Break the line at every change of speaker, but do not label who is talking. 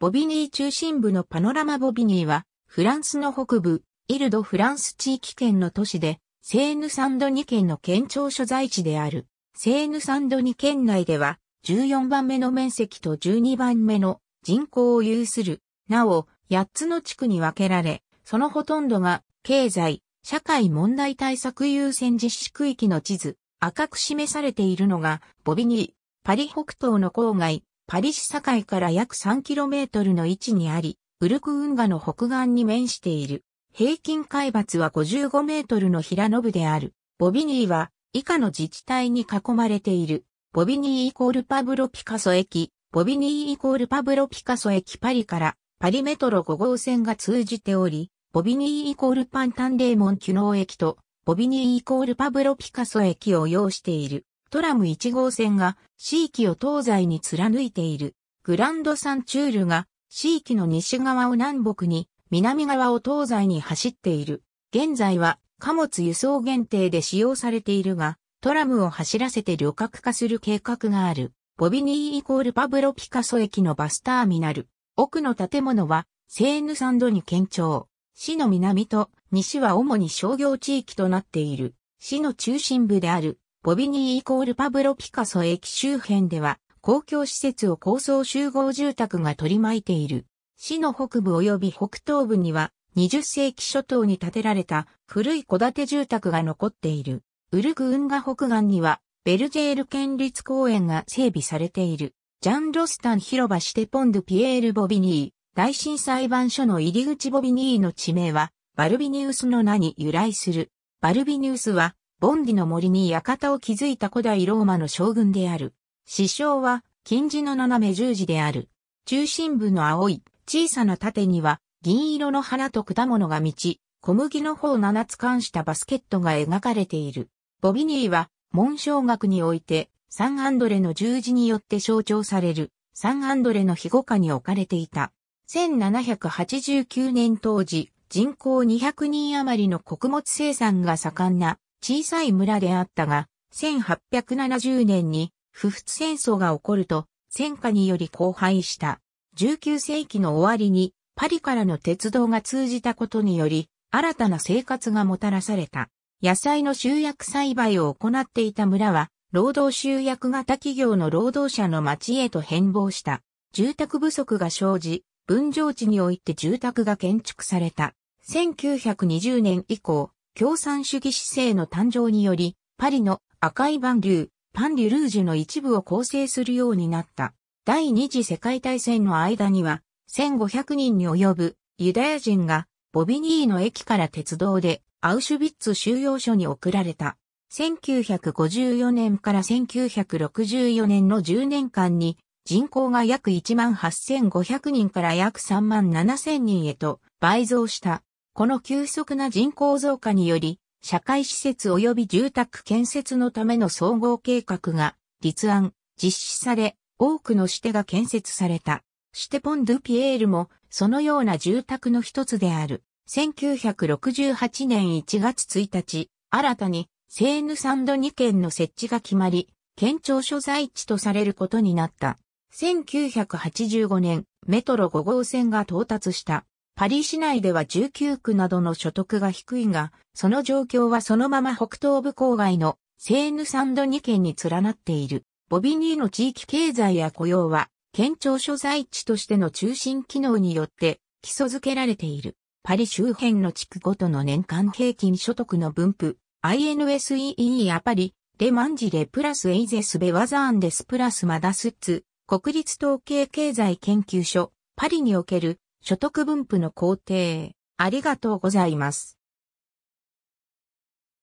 ボビニー中心部のパノラマボビニーは、フランスの北部、イルド・フランス地域圏の都市で、セーヌ・サンドニ県の県庁所在地である。セーヌ・サンドニ県内では、14番目の面積と12番目の人口を有する。なお、8つの地区に分けられ、そのほとんどが、経済、社会問題対策優先実施区域の地図、赤く示されているのが、ボビニー、パリ北東の郊外、パリ市境から約 3km の位置にあり、ウルク運河の北岸に面している。平均海抜は55メートルの平野部である。ボビニーは以下の自治体に囲まれている。ボビニーイコールパブロピカソ駅、ボビニーイコールパブロピカソ駅パリからパリメトロ5号線が通じており、ボビニーイコールパンタンデーモンキュノー駅とボビニーイコールパブロピカソ駅を要している。トラム1号線が地域を東西に貫いている。グランドサンチュールが地域の西側を南北に、南側を東西に走っている。現在は貨物輸送限定で使用されているが、トラムを走らせて旅客化する計画がある。ボビニーイコールパブロ・ピカソ駅のバスターミナル。奥の建物はセーヌサンドに県庁。市の南と西は主に商業地域となっている。市の中心部であるボビニーイコールパブロ・ピカソ駅周辺では、公共施設を高層集合住宅が取り巻いている。市の北部及び北東部には、20世紀初頭に建てられた古い戸建て住宅が残っている。ウルグ運河北岸には、ベルジェール県立公園が整備されている。ジャン・ロスタン広場シテポンド・ピエール・ボビニー、大震災判所の入り口ボビニーの地名は、バルビニウスの名に由来する。バルビニウスは、ボンディの森に館を築いた古代ローマの将軍である。師匠は、金字の斜め十字である。中心部の青い、小さな盾には、銀色の花と果物が満ち、小麦の方七つ冠したバスケットが描かれている。ボビニーは、紋章学において、サンアンドレの十字によって象徴される、サンアンドレの庇護下に置かれていた。1789年当時、人口200人余りの穀物生産が盛んな小さい村であったが、1870年に不仏戦争が起こると戦火により荒廃した。19世紀の終わりにパリからの鉄道が通じたことにより新たな生活がもたらされた。野菜の集約栽培を行っていた村は労働集約型企業の労働者の町へと変貌した。住宅不足が生じ、分譲地において住宅が建築された。1920年以降、共産主義姿勢の誕生により、パリの赤いバンリュー、パンリュルージュの一部を構成するようになった。第二次世界大戦の間には、1500人に及ぶユダヤ人がボビニーの駅から鉄道でアウシュビッツ収容所に送られた。1954年から1964年の10年間に人口が約1万8500人から約3万7000人へと倍増した。この急速な人口増加により、社会施設及び住宅建設のための総合計画が立案、実施され、多くのシテが建設された。シテポン・ドゥ・ピエールも、そのような住宅の一つである。1968年1月1日、新たに、セーヌサンド2県の設置が決まり、県庁所在地とされることになった。1985年、メトロ5号線が到達した。パリ市内では19区などの所得が低いが、その状況はそのまま北東部郊外のセーヌサンド2県に連なっている。ボビニーの地域経済や雇用は、県庁所在地としての中心機能によって基礎付けられている。パリ周辺の地区ごとの年間平均所得の分布、INSEE やパリ、レマンジレプラスエイゼスベワザーンデスプラスマダスッツ、国立統計経済研究所、パリにおける所得分布の工程、ありがとうございます。